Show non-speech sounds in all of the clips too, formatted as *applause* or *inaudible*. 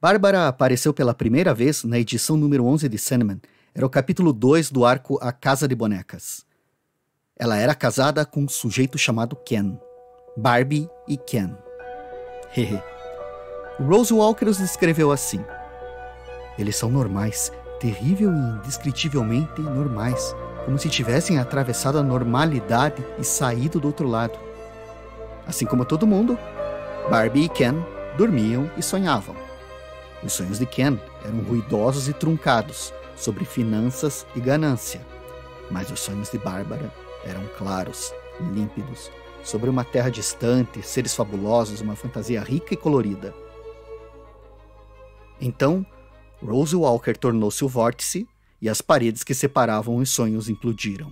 Bárbara apareceu pela primeira vez na edição número 11 de Sandman. Era o capítulo 2 do arco A Casa de Bonecas. Ela era casada com um sujeito chamado Ken. Barbie e Ken. Hehe. Rose Walker os descreveu assim. Eles são normais, terrível e indescritivelmente normais, como se tivessem atravessado a normalidade e saído do outro lado. Assim como todo mundo, Barbie e Ken dormiam e sonhavam. Os sonhos de Ken eram ruidosos e truncados sobre finanças e ganância, mas os sonhos de Bárbara eram claros, límpidos, sobre uma terra distante, seres fabulosos, uma fantasia rica e colorida. Então, Rose Walker tornou-se o vórtice e as paredes que separavam os sonhos implodiram.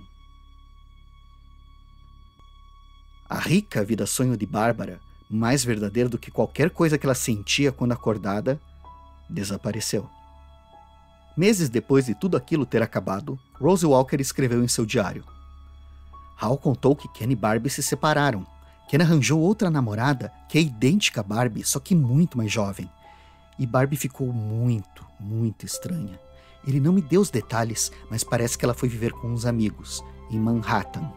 A rica vida-sonho de Bárbara, mais verdadeira do que qualquer coisa que ela sentia quando acordada, desapareceu. Meses depois de tudo aquilo ter acabado, Rose Walker escreveu em seu diário. Hal contou que Ken e Barbie se separaram. Ken arranjou outra namorada que é idêntica a Barbie, só que muito mais jovem. E Barbie ficou muito, muito estranha. Ele não me deu os detalhes, mas parece que ela foi viver com uns amigos, em Manhattan.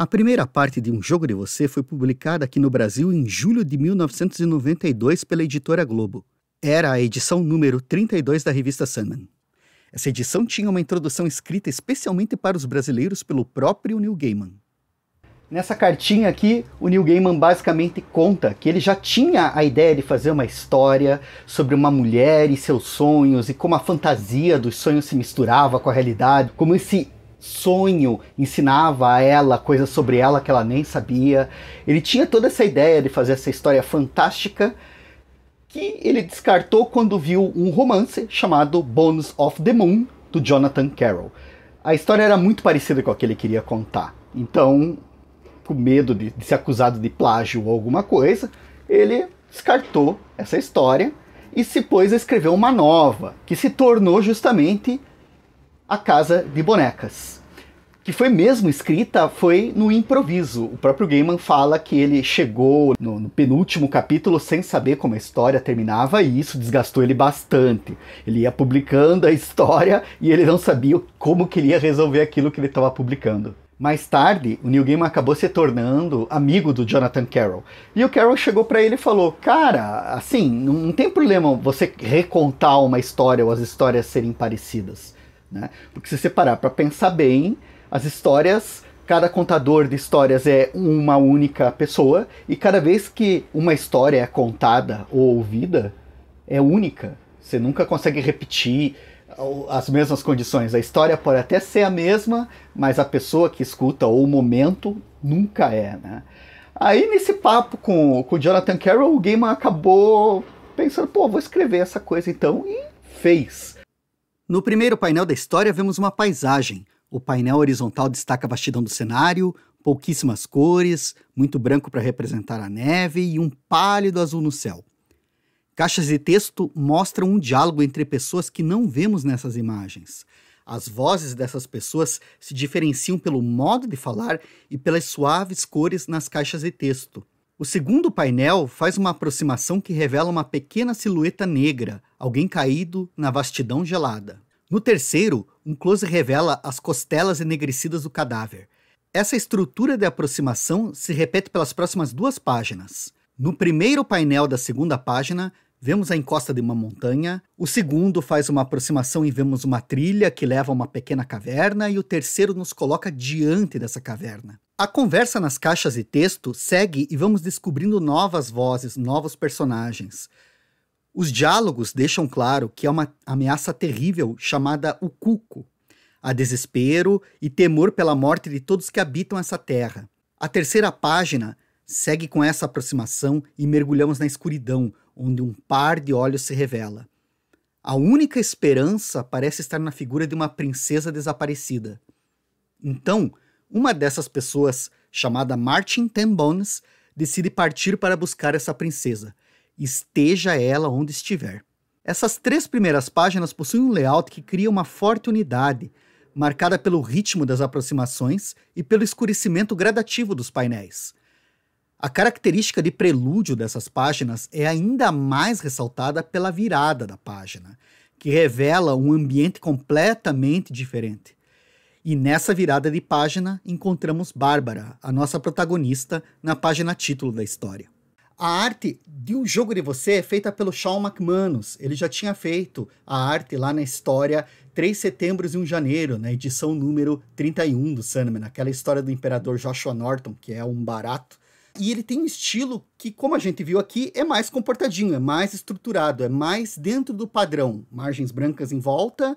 A primeira parte de Um Jogo de Você foi publicada aqui no Brasil em julho de 1992 pela editora Globo. Era a edição número 32 da revista Sandman. Essa edição tinha uma introdução escrita especialmente para os brasileiros pelo próprio Neil Gaiman. Nessa cartinha aqui, o Neil Gaiman basicamente conta que ele já tinha a ideia de fazer uma história sobre uma mulher e seus sonhos e como a fantasia dos sonhos se misturava com a realidade, como esse sonho, ensinava a ela coisas sobre ela que ela nem sabia. Ele tinha toda essa ideia de fazer essa história fantástica que ele descartou quando viu um romance chamado Bones of the Moon, do Jonathan Carroll. A história era muito parecida com a que ele queria contar, então, com medo de, de ser acusado de plágio ou alguma coisa, ele descartou essa história e se pôs a escrever uma nova, que se tornou justamente a Casa de Bonecas que foi mesmo escrita foi no improviso. O próprio Gaiman fala que ele chegou no, no, penúltimo capítulo sem saber como a história terminava e isso desgastou ele bastante. Ele ia publicando a história e ele não sabia como que ele ia resolver aquilo que ele estava publicando. Mais tarde, o Neil Gaiman acabou se tornando amigo do Jonathan Carroll. E o Carroll chegou para ele e falou: "Cara, assim, não tem problema você recontar uma história ou as histórias serem parecidas." Né? Porque se você parar para pensar bem, as histórias, cada contador de histórias é uma única pessoa, e cada vez que uma história é contada ou ouvida, é única. Você nunca consegue repetir ah, as mesmas condições. A história pode até ser a mesma, mas a pessoa que escuta ou o momento nunca é, né? Aí nesse papo com, com Jonathan Carroll, o Gaiman acabou pensando, pô, vou escrever essa coisa então, e fez. No primeiro painel da história vemos uma paisagem, o painel horizontal destaca a vastidão do cenário, pouquíssimas cores, muito branco para representar a neve e um pálido azul no céu. Caixas de texto mostram um diálogo entre pessoas que não vemos nessas imagens. As vozes dessas pessoas se diferenciam pelo modo de falar e pelas suaves cores nas caixas de texto. O segundo painel faz uma aproximação que revela uma pequena silhueta negra, alguém caído na vastidão gelada. No terceiro, um close revela as costelas enegrecidas do cadáver. Essa estrutura de aproximação se repete pelas próximas duas páginas. No primeiro painel da segunda página, vemos a encosta de uma montanha, o segundo faz uma aproximação e vemos uma trilha que leva a uma pequena caverna, e o terceiro nos coloca diante dessa caverna. A conversa nas caixas de texto segue e vamos descobrindo novas vozes, novos personagens. Os diálogos deixam claro que há uma ameaça terrível chamada o Cuco. Há desespero e temor pela morte de todos que habitam essa terra. A terceira página segue com essa aproximação e mergulhamos na escuridão, onde um par de olhos se revela. A única esperança parece estar na figura de uma princesa desaparecida. Então, uma dessas pessoas, chamada Martin Tambones, decide partir para buscar essa princesa esteja ela onde estiver. Essas três primeiras páginas possuem um layout que cria uma forte unidade, marcada pelo ritmo das aproximações e pelo escurecimento gradativo dos painéis. A característica de prelúdio dessas páginas é ainda mais ressaltada pela virada da página, que revela um ambiente completamente diferente. E nessa virada de página encontramos Bárbara, a nossa protagonista, na página título da história. A arte de Um Jogo de Você é feita pelo Shawn McManus. Ele já tinha feito a arte lá na história 3 setembro e 1 janeiro, na edição número 31 do Sandman, aquela história do imperador Joshua Norton, que é um barato. E ele tem um estilo que, como a gente viu aqui, é mais comportadinho, é mais estruturado, é mais dentro do padrão. Margens brancas em volta,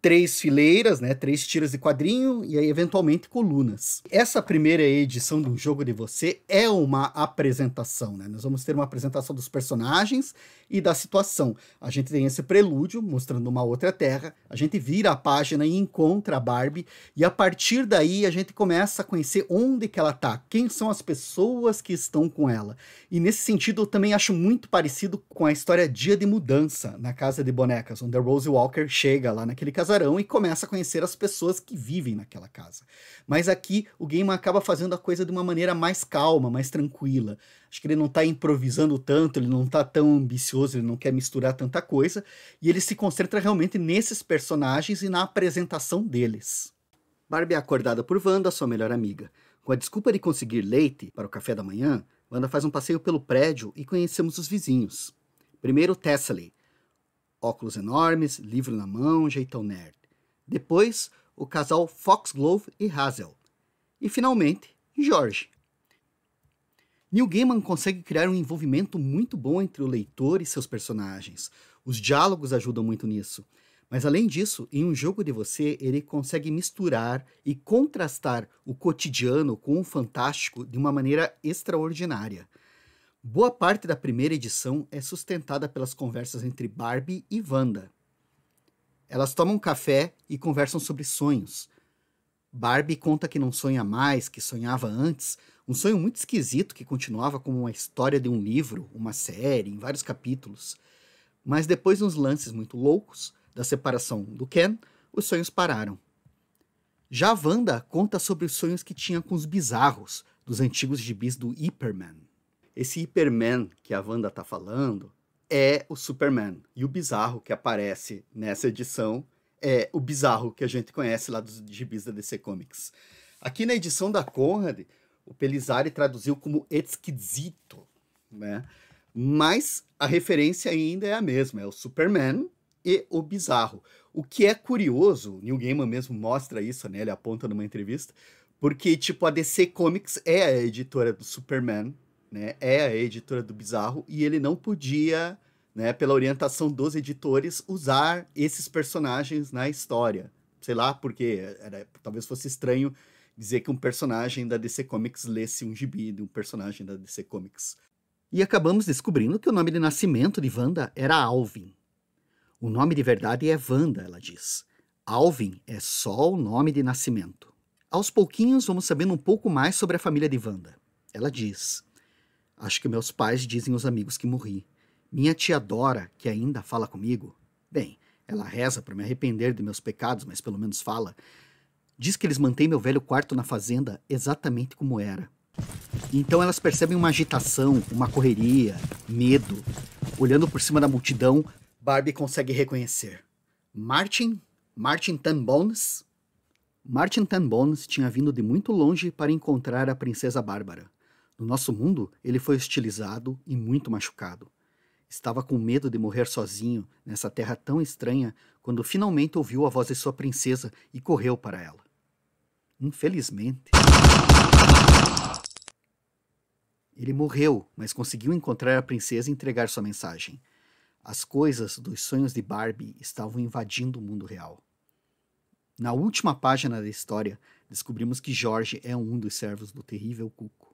três fileiras, né, três tiras de quadrinho e aí eventualmente colunas. Essa primeira edição do jogo de você é uma apresentação, né? Nós vamos ter uma apresentação dos personagens e da situação. A gente tem esse prelúdio mostrando uma outra terra, a gente vira a página e encontra a Barbie e a partir daí a gente começa a conhecer onde que ela tá, quem são as pessoas que estão com ela. E nesse sentido eu também acho muito parecido com a história Dia de Mudança na Casa de Bonecas, onde a Rose Walker chega lá naquele caso casarão e começa a conhecer as pessoas que vivem naquela casa. Mas aqui o game acaba fazendo a coisa de uma maneira mais calma, mais tranquila. Acho que ele não está improvisando tanto, ele não está tão ambicioso, ele não quer misturar tanta coisa, e ele se concentra realmente nesses personagens e na apresentação deles. Barbie é acordada por Wanda, sua melhor amiga. Com a desculpa de conseguir leite para o café da manhã, Wanda faz um passeio pelo prédio e conhecemos os vizinhos. Primeiro, Tessley. Óculos enormes, livro na mão, jeitão nerd. Depois, o casal Foxglove e Hazel. E finalmente, George. Neil Gaiman consegue criar um envolvimento muito bom entre o leitor e seus personagens. Os diálogos ajudam muito nisso. Mas além disso, em um jogo de você, ele consegue misturar e contrastar o cotidiano com o fantástico de uma maneira extraordinária. Boa parte da primeira edição é sustentada pelas conversas entre Barbie e Wanda. Elas tomam café e conversam sobre sonhos. Barbie conta que não sonha mais, que sonhava antes, um sonho muito esquisito que continuava como uma história de um livro, uma série, em vários capítulos. Mas depois de uns lances muito loucos, da separação do Ken, os sonhos pararam. Já Wanda conta sobre os sonhos que tinha com os bizarros, dos antigos gibis do Hyperman. Esse Hiperman que a Wanda tá falando é o Superman. E o bizarro que aparece nessa edição é o bizarro que a gente conhece lá dos gibis da DC Comics. Aqui na edição da Conrad, o Pelizari traduziu como esquisito, né? Mas a referência ainda é a mesma, é o Superman e o bizarro. O que é curioso, Neil Gaiman mesmo mostra isso, né? Ele aponta numa entrevista, porque tipo a DC Comics é a editora do Superman né, é a editora do Bizarro, e ele não podia, né, pela orientação dos editores, usar esses personagens na história. Sei lá, porque era, talvez fosse estranho dizer que um personagem da DC Comics lesse um gibi de um personagem da DC Comics. E acabamos descobrindo que o nome de nascimento de Wanda era Alvin. O nome de verdade é Wanda, ela diz. Alvin é só o nome de nascimento. Aos pouquinhos vamos sabendo um pouco mais sobre a família de Wanda. Ela diz: Acho que meus pais dizem aos amigos que morri. Minha tia Dora, que ainda fala comigo, bem, ela reza para me arrepender de meus pecados, mas pelo menos fala. Diz que eles mantêm meu velho quarto na fazenda exatamente como era. Então elas percebem uma agitação, uma correria, medo. Olhando por cima da multidão, Barbie consegue reconhecer. Martin? Martin Tanbones? Martin Tanbones tinha vindo de muito longe para encontrar a princesa Bárbara. No nosso mundo, ele foi hostilizado e muito machucado. Estava com medo de morrer sozinho nessa terra tão estranha quando finalmente ouviu a voz de sua princesa e correu para ela. Infelizmente. Ele morreu, mas conseguiu encontrar a princesa e entregar sua mensagem. As coisas dos sonhos de Barbie estavam invadindo o mundo real. Na última página da história, descobrimos que Jorge é um dos servos do terrível Cuco.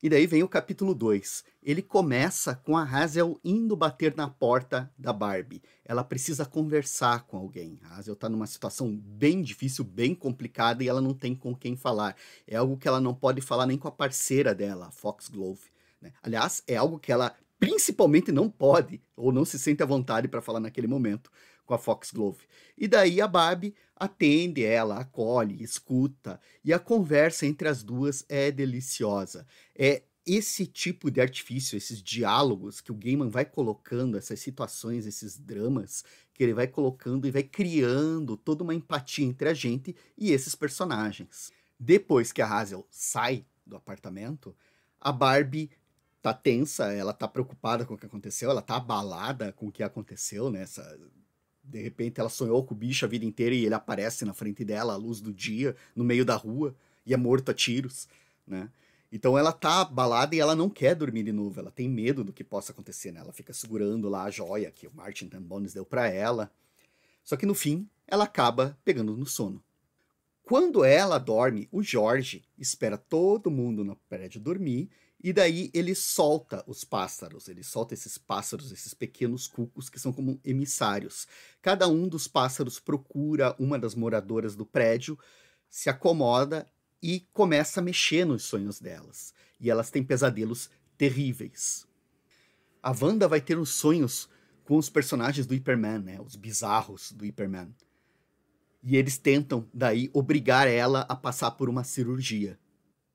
E daí vem o capítulo 2. Ele começa com a Hazel indo bater na porta da Barbie. Ela precisa conversar com alguém. A Hazel está numa situação bem difícil, bem complicada e ela não tem com quem falar. É algo que ela não pode falar nem com a parceira dela, a Fox Glove. Né? Aliás, é algo que ela principalmente não pode ou não se sente à vontade para falar naquele momento, com a Fox Glove E daí a Barbie atende ela, acolhe, escuta, e a conversa entre as duas é deliciosa. É esse tipo de artifício, esses diálogos que o Gaiman vai colocando, essas situações, esses dramas que ele vai colocando e vai criando toda uma empatia entre a gente e esses personagens. Depois que a Hazel sai do apartamento, a Barbie tá tensa, ela tá preocupada com o que aconteceu, ela tá abalada com o que aconteceu, né? de repente ela sonhou com o bicho a vida inteira e ele aparece na frente dela à luz do dia, no meio da rua, e é morto a tiros, né? Então ela tá abalada e ela não quer dormir de novo, ela tem medo do que possa acontecer, né? Ela fica segurando lá a joia que o Martin Tambones deu para ela. Só que no fim, ela acaba pegando no sono. Quando ela dorme, o Jorge espera todo mundo no prédio dormir e daí ele solta os pássaros, ele solta esses pássaros, esses pequenos cucos que são como emissários. Cada um dos pássaros procura uma das moradoras do prédio, se acomoda e começa a mexer nos sonhos delas. E elas têm pesadelos terríveis. A Wanda vai ter uns sonhos com os personagens do Hyperman, né? Os bizarros do Hyperman. E eles tentam, daí, obrigar ela a passar por uma cirurgia.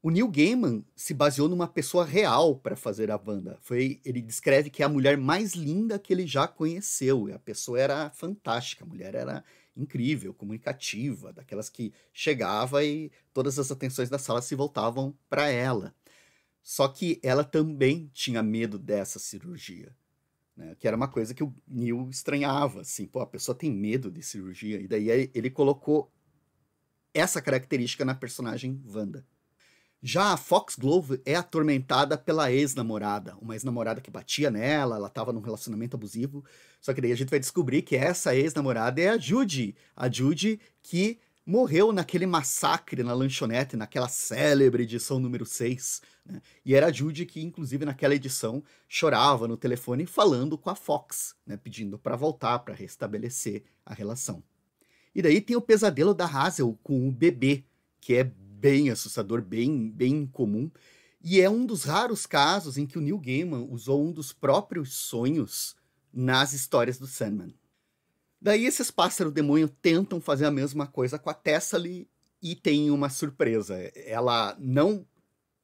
O Neil Gaiman se baseou numa pessoa real para fazer a Wanda. Foi, ele descreve que é a mulher mais linda que ele já conheceu. A pessoa era fantástica, a mulher era incrível, comunicativa, daquelas que chegava e todas as atenções da sala se voltavam para ela. Só que ela também tinha medo dessa cirurgia, né? que era uma coisa que o Neil estranhava, assim, pô, a pessoa tem medo de cirurgia. E daí ele colocou essa característica na personagem Wanda. Já a Fox Glove é atormentada pela ex-namorada, uma ex-namorada que batia nela, ela estava num relacionamento abusivo. Só que daí a gente vai descobrir que essa ex-namorada é a Judy, a Judy que morreu naquele massacre na lanchonete, naquela célebre edição número 6. Né? E era a Judy que, inclusive, naquela edição chorava no telefone falando com a Fox, né? pedindo para voltar, para restabelecer a relação. E daí tem o pesadelo da Hazel com o bebê, que é bem assustador, bem, bem comum. E é um dos raros casos em que o Neil Gaiman usou um dos próprios sonhos nas histórias do Sandman. Daí esses pássaros demônio tentam fazer a mesma coisa com a Tessali e tem uma surpresa. Ela não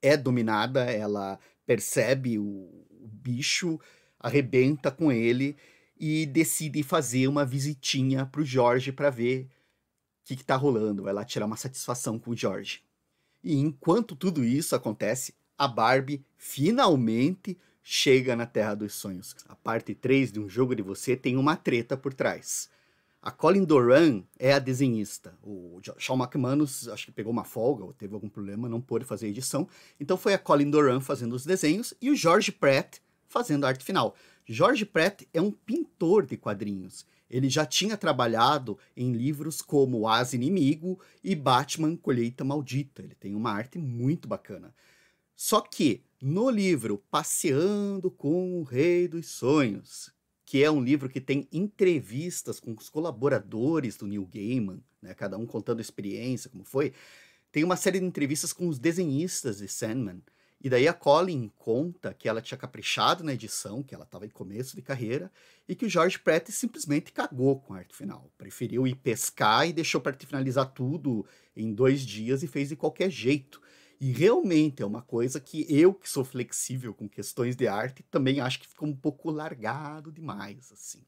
é dominada, ela percebe o, o bicho, arrebenta com ele e decide fazer uma visitinha pro Jorge para ver o que, que tá rolando. Ela tirar uma satisfação com o Jorge. E enquanto tudo isso acontece, a Barbie finalmente chega na Terra dos Sonhos. A parte 3 de Um Jogo de Você tem uma treta por trás. A Colin Doran é a desenhista. O Shawn McManus, acho que pegou uma folga ou teve algum problema, não pôde fazer a edição. Então foi a Colin Doran fazendo os desenhos e o George Pratt fazendo a arte final. George Pratt é um pintor de quadrinhos. Ele já tinha trabalhado em livros como As Inimigo e Batman Colheita Maldita. Ele tem uma arte muito bacana. Só que no livro Passeando com o Rei dos Sonhos, que é um livro que tem entrevistas com os colaboradores do Neil Gaiman, né, cada um contando experiência, como foi, tem uma série de entrevistas com os desenhistas de Sandman. E daí a Colin conta que ela tinha caprichado na edição, que ela estava em começo de carreira, e que o George Pratt simplesmente cagou com a arte final. Preferiu ir pescar e deixou para finalizar tudo em dois dias e fez de qualquer jeito. E realmente é uma coisa que eu, que sou flexível com questões de arte, também acho que ficou um pouco largado demais, assim.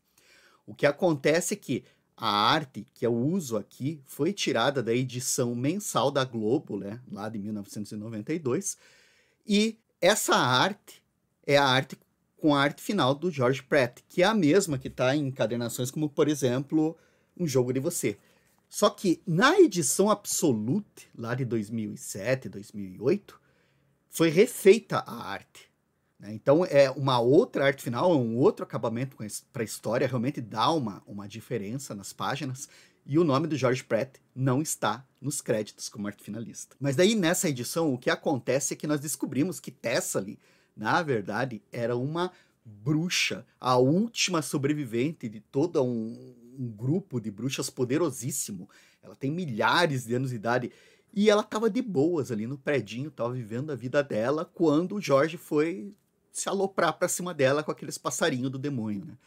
O que acontece é que a arte que eu uso aqui foi tirada da edição mensal da Globo, né, lá de 1992, e essa arte é a arte com a arte final do George Pratt, que é a mesma que está em encadernações como, por exemplo, Um Jogo de Você. Só que na edição Absolute, lá de 2007, 2008, foi refeita a arte. Né? Então é uma outra arte final, é um outro acabamento para a história, realmente dá uma, uma diferença nas páginas e o nome do George Pratt não está nos créditos como arte finalista. Mas daí nessa edição o que acontece é que nós descobrimos que Tessali, na verdade, era uma bruxa, a última sobrevivente de todo um, um grupo de bruxas poderosíssimo. Ela tem milhares de anos de idade e ela estava de boas ali no predinho, estava vivendo a vida dela quando o Jorge foi se aloprar para cima dela com aqueles passarinhos do demônio, né?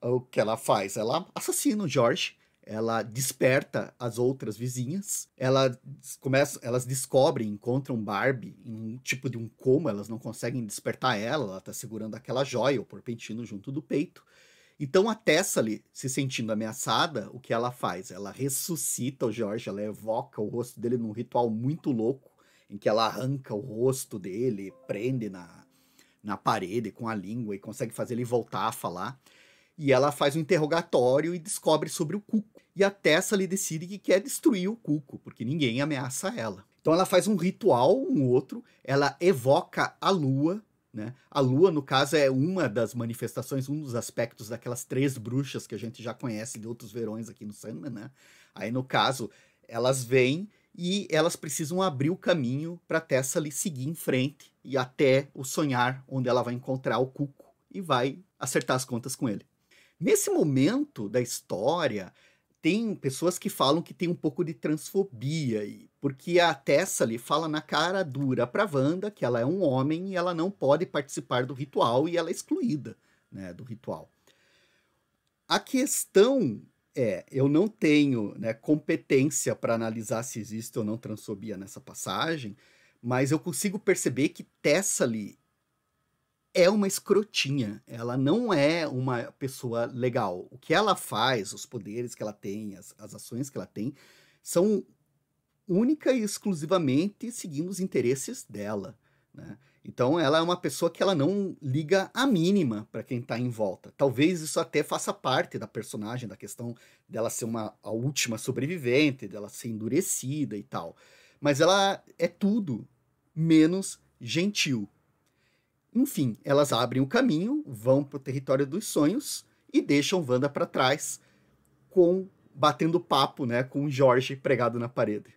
O que ela faz? Ela assassina o Jorge ela desperta as outras vizinhas, ela começa, elas descobrem, encontram Barbie em um tipo de um coma, elas não conseguem despertar ela, ela está segurando aquela joia, o porpentino junto do peito. Então a Tessali, se sentindo ameaçada, o que ela faz? Ela ressuscita o Jorge, ela evoca o rosto dele num ritual muito louco, em que ela arranca o rosto dele, prende na, na parede com a língua e consegue fazer ele voltar a falar. E ela faz um interrogatório e descobre sobre o Cuco. E a Tessa lhe decide que quer destruir o Cuco, porque ninguém ameaça ela. Então ela faz um ritual, um outro, ela evoca a lua, né? A lua, no caso, é uma das manifestações, um dos aspectos daquelas três bruxas que a gente já conhece de outros verões aqui no Sandman, né? Aí, no caso, elas vêm e elas precisam abrir o caminho para Tessa lhe seguir em frente e até o sonhar, onde ela vai encontrar o Cuco e vai acertar as contas com ele. Nesse momento da história, tem pessoas que falam que tem um pouco de transfobia aí, porque a Tessali fala na cara dura para Wanda que ela é um homem e ela não pode participar do ritual e ela é excluída, né, do ritual. A questão é, eu não tenho né, competência para analisar se existe ou não transfobia nessa passagem, mas eu consigo perceber que Tessali é uma escrotinha. Ela não é uma pessoa legal. O que ela faz, os poderes que ela tem, as, as ações que ela tem, são única e exclusivamente seguindo os interesses dela. Né? Então ela é uma pessoa que ela não liga a mínima para quem está em volta. Talvez isso até faça parte da personagem, da questão dela ser uma a última sobrevivente, dela ser endurecida e tal. Mas ela é tudo menos gentil. Enfim, elas abrem o caminho, vão para o território dos sonhos e deixam Wanda para trás, com batendo papo né, com Jorge pregado na parede.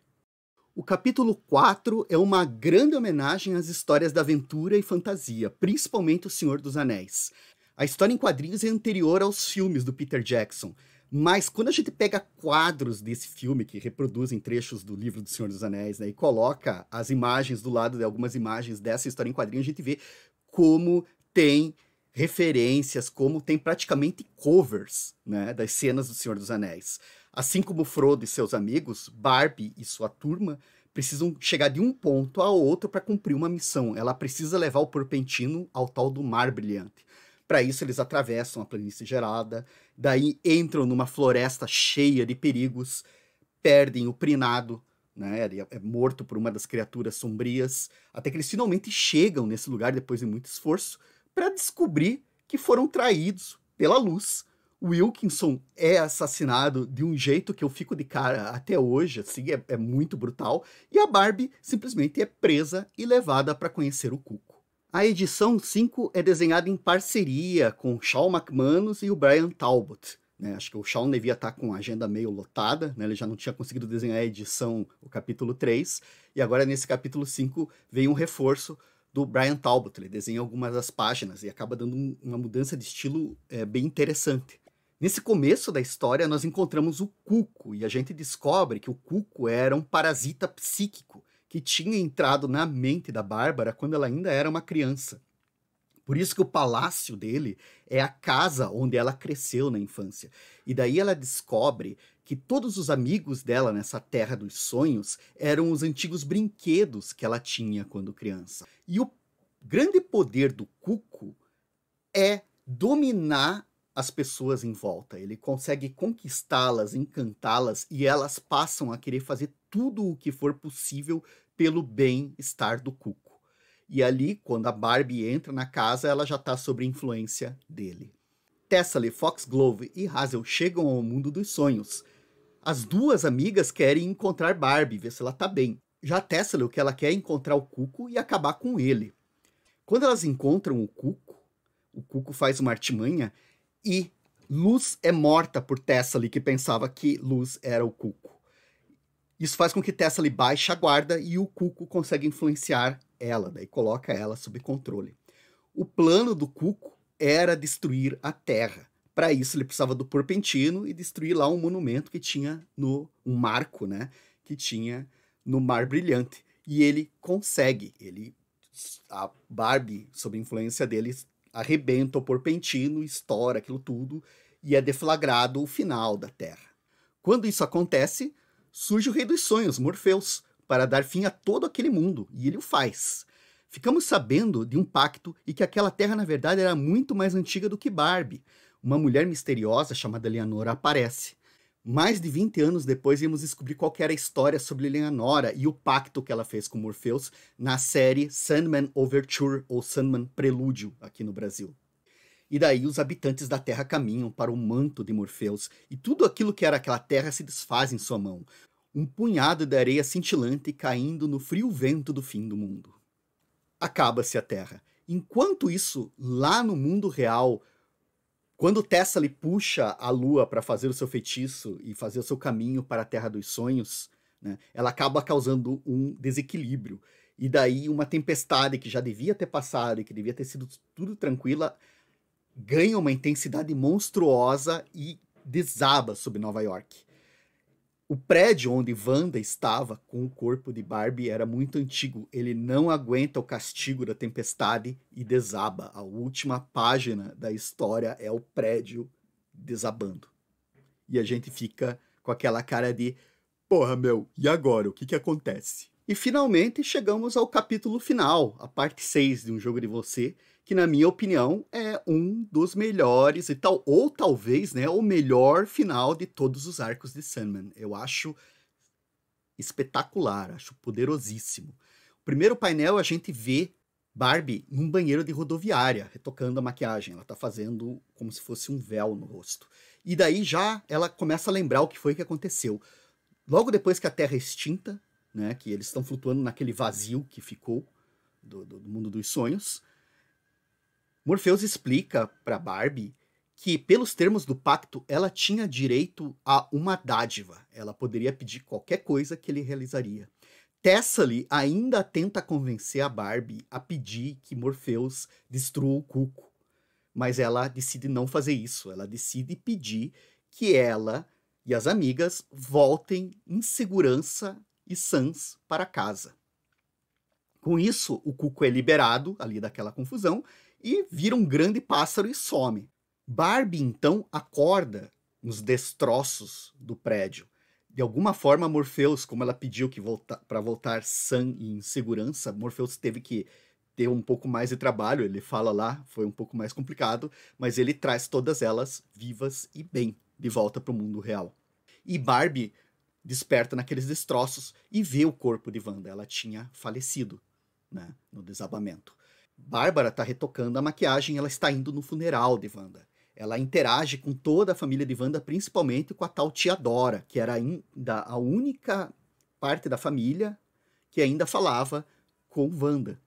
O capítulo 4 é uma grande homenagem às histórias da aventura e fantasia, principalmente O Senhor dos Anéis. A história em quadrinhos é anterior aos filmes do Peter Jackson, mas quando a gente pega quadros desse filme, que reproduzem trechos do livro do Senhor dos Anéis, né, e coloca as imagens do lado de algumas imagens dessa história em quadrinhos, a gente vê como tem referências, como tem praticamente covers né, das cenas do Senhor dos Anéis. Assim como Frodo e seus amigos, Barbie e sua turma precisam chegar de um ponto a outro para cumprir uma missão. Ela precisa levar o Porpentino ao tal do Mar Brilhante. Para isso, eles atravessam a planície gerada, daí entram numa floresta cheia de perigos, perdem o Prinado, né? É, é morto por uma das criaturas sombrias, até que eles finalmente chegam nesse lugar depois de muito esforço para descobrir que foram traídos pela luz. Wilkinson é assassinado de um jeito que eu fico de cara até hoje, assim, é, é muito brutal. E a Barbie simplesmente é presa e levada para conhecer o Cuco. A edição 5 é desenhada em parceria com Shawn McManus e o Brian Talbot, né? Acho que o Shawn devia estar tá com a agenda meio lotada, né? ele já não tinha conseguido desenhar a edição, o capítulo 3, e agora nesse capítulo 5 vem um reforço do Brian Talbot, ele desenha algumas das páginas e acaba dando um, uma mudança de estilo é, bem interessante. Nesse começo da história, nós encontramos o Cuco, e a gente descobre que o Cuco era um parasita psíquico que tinha entrado na mente da Bárbara quando ela ainda era uma criança. Por isso que o palácio dele é a casa onde ela cresceu na infância. E daí ela descobre que todos os amigos dela nessa terra dos sonhos eram os antigos brinquedos que ela tinha quando criança. E o grande poder do Cuco é dominar as pessoas em volta. Ele consegue conquistá-las, encantá-las e elas passam a querer fazer tudo o que for possível pelo bem-estar do Cuco. E ali, quando a Barbie entra na casa, ela já está sob influência dele. Tessaly, Foxglove e Hazel chegam ao mundo dos sonhos. As duas amigas querem encontrar Barbie, ver se ela está bem. Já Tessaly, o que ela quer é encontrar o Cuco e acabar com ele. Quando elas encontram o Cuco, o Cuco faz uma artimanha e Luz é morta por Tessaly, que pensava que Luz era o Cuco. Isso faz com que Tessaly baixe a guarda e o Cuco consegue influenciar ela, daí coloca ela sob controle. O plano do Cuco era destruir a Terra. Para isso, ele precisava do Porpentino e destruir lá um monumento que tinha no um marco, né, que tinha no Mar Brilhante. E ele consegue. Ele a Barbie, sob influência dele, arrebenta o Porpentino, estoura aquilo tudo e é deflagrado o final da Terra. Quando isso acontece, surge o Rei dos Sonhos, Morpheus, para dar fim a todo aquele mundo, e ele o faz. Ficamos sabendo de um pacto e que aquela terra, na verdade, era muito mais antiga do que Barbie. Uma mulher misteriosa chamada Leonora aparece. Mais de 20 anos depois, íamos descobrir qual era a história sobre Leonora e o pacto que ela fez com Morpheus na série Sandman Overture ou Sandman Prelúdio aqui no Brasil. E daí os habitantes da Terra caminham para o manto de Morpheus, e tudo aquilo que era aquela Terra se desfaz em sua mão um punhado de areia cintilante caindo no frio vento do fim do mundo. Acaba-se a Terra. Enquanto isso, lá no mundo real, quando Tessali puxa a lua para fazer o seu feitiço e fazer o seu caminho para a Terra dos Sonhos, né, ela acaba causando um desequilíbrio. E daí uma tempestade que já devia ter passado e que devia ter sido tudo tranquila ganha uma intensidade monstruosa e desaba sobre Nova York. O prédio onde Wanda estava com o corpo de Barbie era muito antigo. Ele não aguenta o castigo da tempestade e desaba. A última página da história é o prédio desabando. E a gente fica com aquela cara de porra, meu, e agora? O que, que acontece? E finalmente chegamos ao capítulo final, a parte 6 de Um Jogo de Você, que na minha opinião é um dos melhores e tal ou talvez, né, o melhor final de todos os arcos de Sandman. Eu acho espetacular, acho poderosíssimo. O primeiro painel a gente vê Barbie num banheiro de rodoviária, retocando a maquiagem. Ela tá fazendo como se fosse um véu no rosto. E daí já ela começa a lembrar o que foi que aconteceu. Logo depois que a Terra é extinta, né, que eles estão flutuando naquele vazio que ficou do, do, do mundo dos sonhos, Morpheus explica para Barbie que, pelos termos do pacto, ela tinha direito a uma dádiva. Ela poderia pedir qualquer coisa que ele realizaria. Tessely ainda tenta convencer a Barbie a pedir que Morpheus destrua o Cuco. Mas ela decide não fazer isso. Ela decide pedir que ela e as amigas voltem em segurança e sãs para casa. Com isso, o Cuco é liberado ali daquela confusão e vira um grande pássaro e some. Barbie então acorda nos destroços do prédio. De alguma forma, Morpheus, como ela pediu que volta, para voltar sã e em segurança, Morpheus teve que ter um pouco mais de trabalho. Ele fala lá, foi um pouco mais complicado, mas ele traz todas elas vivas e bem de volta para o mundo real. E Barbie desperta naqueles destroços e vê o corpo de Wanda. Ela tinha falecido né, no desabamento. Bárbara está retocando a maquiagem, ela está indo no funeral de Wanda. Ela interage com toda a família de Wanda, principalmente com a tal tia Dora, que era ainda a única parte da família que ainda falava com Wanda.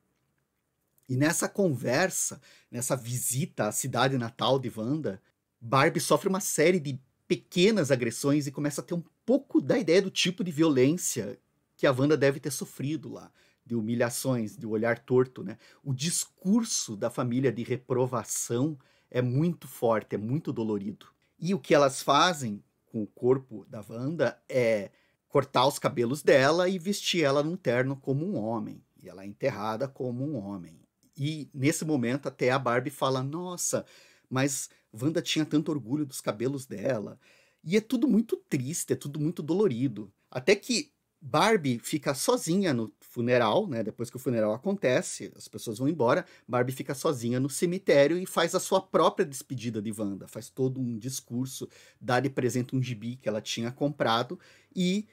E nessa conversa, nessa visita à cidade natal de Wanda, Barbie sofre uma série de pequenas agressões e começa a ter um pouco da ideia do tipo de violência que a Wanda deve ter sofrido lá de humilhações, de olhar torto, né? O discurso da família de reprovação é muito forte, é muito dolorido. E o que elas fazem com o corpo da Wanda é cortar os cabelos dela e vestir ela num terno como um homem. E ela é enterrada como um homem. E nesse momento até a Barbie fala: "Nossa, mas Wanda tinha tanto orgulho dos cabelos dela". E é tudo muito triste, é tudo muito dolorido. Até que Barbie fica sozinha no funeral, né? Depois que o funeral acontece, as pessoas vão embora. Barbie fica sozinha no cemitério e faz a sua própria despedida de Wanda. Faz todo um discurso, dá de presente um gibi que ela tinha comprado e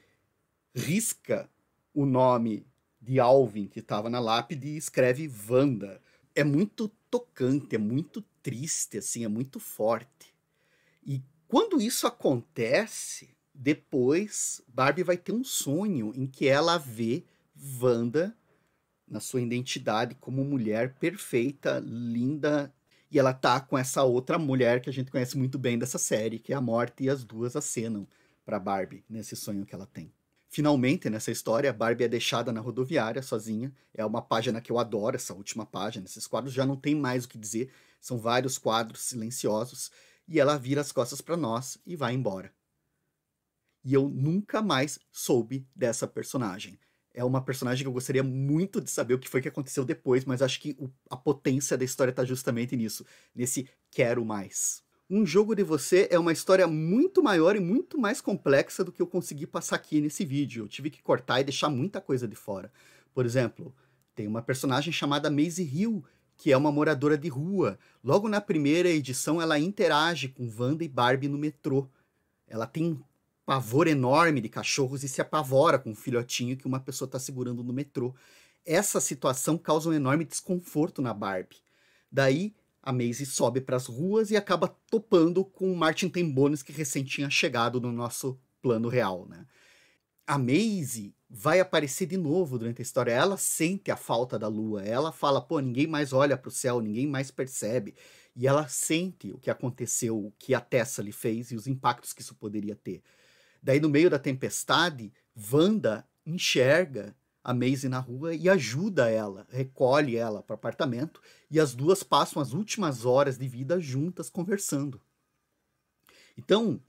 risca o nome de Alvin que estava na lápide e escreve Wanda. É muito tocante, é muito triste, assim, é muito forte. E quando isso acontece, depois, Barbie vai ter um sonho em que ela vê Wanda na sua identidade como mulher perfeita, linda, e ela tá com essa outra mulher que a gente conhece muito bem dessa série, que é a Morte, e as duas acenam para Barbie nesse sonho que ela tem. Finalmente, nessa história, Barbie é deixada na rodoviária sozinha. É uma página que eu adoro, essa última página. Esses quadros já não tem mais o que dizer, são vários quadros silenciosos. E ela vira as costas para nós e vai embora e eu nunca mais soube dessa personagem. É uma personagem que eu gostaria muito de saber o que foi que aconteceu depois, mas acho que o, a potência da história está justamente nisso, nesse quero mais. Um Jogo de Você é uma história muito maior e muito mais complexa do que eu consegui passar aqui nesse vídeo. Eu tive que cortar e deixar muita coisa de fora. Por exemplo, tem uma personagem chamada Maisie Hill, que é uma moradora de rua. Logo na primeira edição, ela interage com Wanda e Barbie no metrô. Ela tem pavor enorme de cachorros e se apavora com um filhotinho que uma pessoa está segurando no metrô. Essa situação causa um enorme desconforto na Barbie. Daí a Maisie sobe para as ruas e acaba topando com o Martin Tembones que recém tinha chegado no nosso plano real, né? A Maisie vai aparecer de novo durante a história. Ela sente a falta da lua. Ela fala, pô, ninguém mais olha para o céu, ninguém mais percebe. E ela sente o que aconteceu, o que a Tessa lhe fez e os impactos que isso poderia ter. Daí, no meio da tempestade, Wanda enxerga a Maisie na rua e ajuda ela, recolhe ela para o apartamento e as duas passam as últimas horas de vida juntas conversando. Então,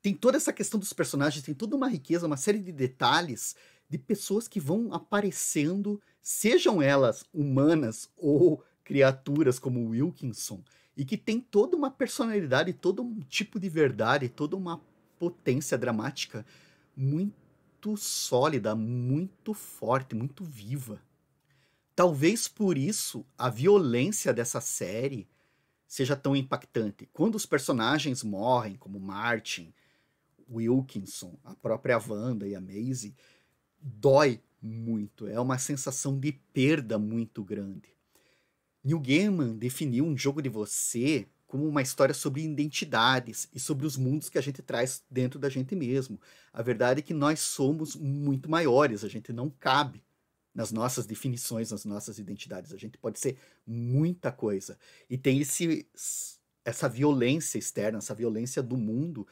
tem toda essa questão dos personagens, tem toda uma riqueza, uma série de detalhes de pessoas que vão aparecendo, sejam elas humanas ou criaturas como Wilkinson, e que tem toda uma personalidade, todo um tipo de verdade, toda uma potência dramática muito sólida, muito forte, muito viva. Talvez por isso a violência dessa série seja tão impactante. Quando os personagens morrem, como Martin, Wilkinson, a própria Wanda e a Maisie, dói muito. É uma sensação de perda muito grande. Neil Gaiman definiu um jogo de você como uma história sobre identidades e sobre os mundos que a gente traz dentro da gente mesmo. A verdade é que nós somos muito maiores, a gente não cabe nas nossas definições, nas nossas identidades. A gente pode ser muita coisa. E tem esse, essa violência externa, essa violência do mundo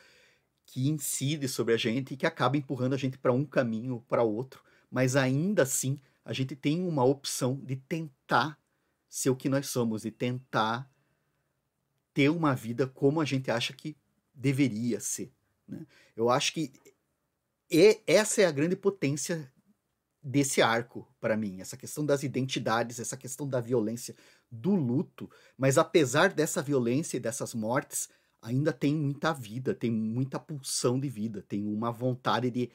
que incide sobre a gente e que acaba empurrando a gente para um caminho ou para outro. Mas ainda assim, a gente tem uma opção de tentar ser o que nós somos, de tentar ter uma vida como a gente acha que deveria ser. Né? Eu acho que e essa é a grande potência desse arco para mim, essa questão das identidades, essa questão da violência, do luto, mas apesar dessa violência e dessas mortes, ainda tem muita vida, tem muita pulsão de vida, tem uma vontade de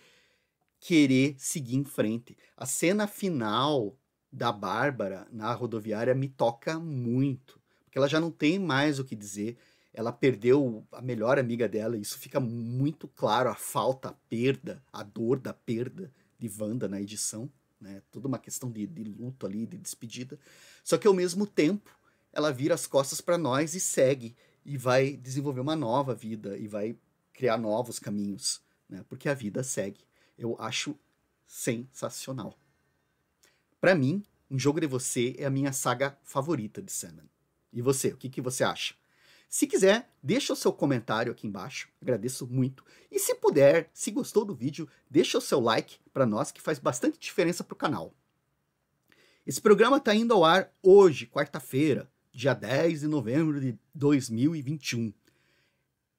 querer seguir em frente. A cena final da Bárbara na rodoviária me toca muito porque ela já não tem mais o que dizer. Ela perdeu a melhor amiga dela, isso fica muito claro, a falta, a perda, a dor da perda de Wanda na edição, né? Toda uma questão de, de luto ali, de despedida. Só que ao mesmo tempo, ela vira as costas para nós e segue e vai desenvolver uma nova vida e vai criar novos caminhos, né? Porque a vida segue. Eu acho sensacional. Para mim, Um Jogo de Você é a minha saga favorita de Sandman. E você, o que, que você acha? Se quiser, deixa o seu comentário aqui embaixo, agradeço muito. E se puder, se gostou do vídeo, deixa o seu like para nós, que faz bastante diferença para o canal. Esse programa está indo ao ar hoje, quarta-feira, dia 10 de novembro de 2021.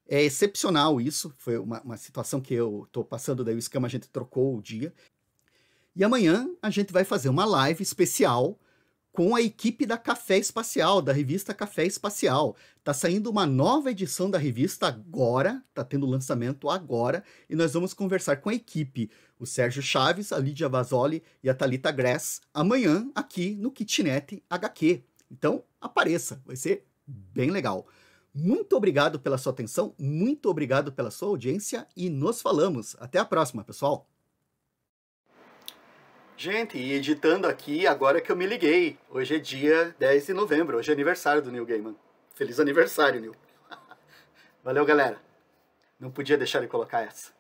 É excepcional isso, foi uma, uma situação que eu estou passando, daí o esquema a gente trocou o dia. E amanhã a gente vai fazer uma live especial com a equipe da Café Espacial, da revista Café Espacial. Tá saindo uma nova edição da revista agora, tá tendo lançamento agora, e nós vamos conversar com a equipe, o Sérgio Chaves, a Lídia Vasoli e a Talita Grass, amanhã aqui no Kitnet HQ. Então, apareça, vai ser bem legal. Muito obrigado pela sua atenção, muito obrigado pela sua audiência e nos falamos. Até a próxima, pessoal. Gente, e editando aqui, agora que eu me liguei. Hoje é dia 10 de novembro, hoje é aniversário do Neil Gaiman. Feliz aniversário, Neil. *laughs* Valeu, galera. Não podia deixar de colocar essa.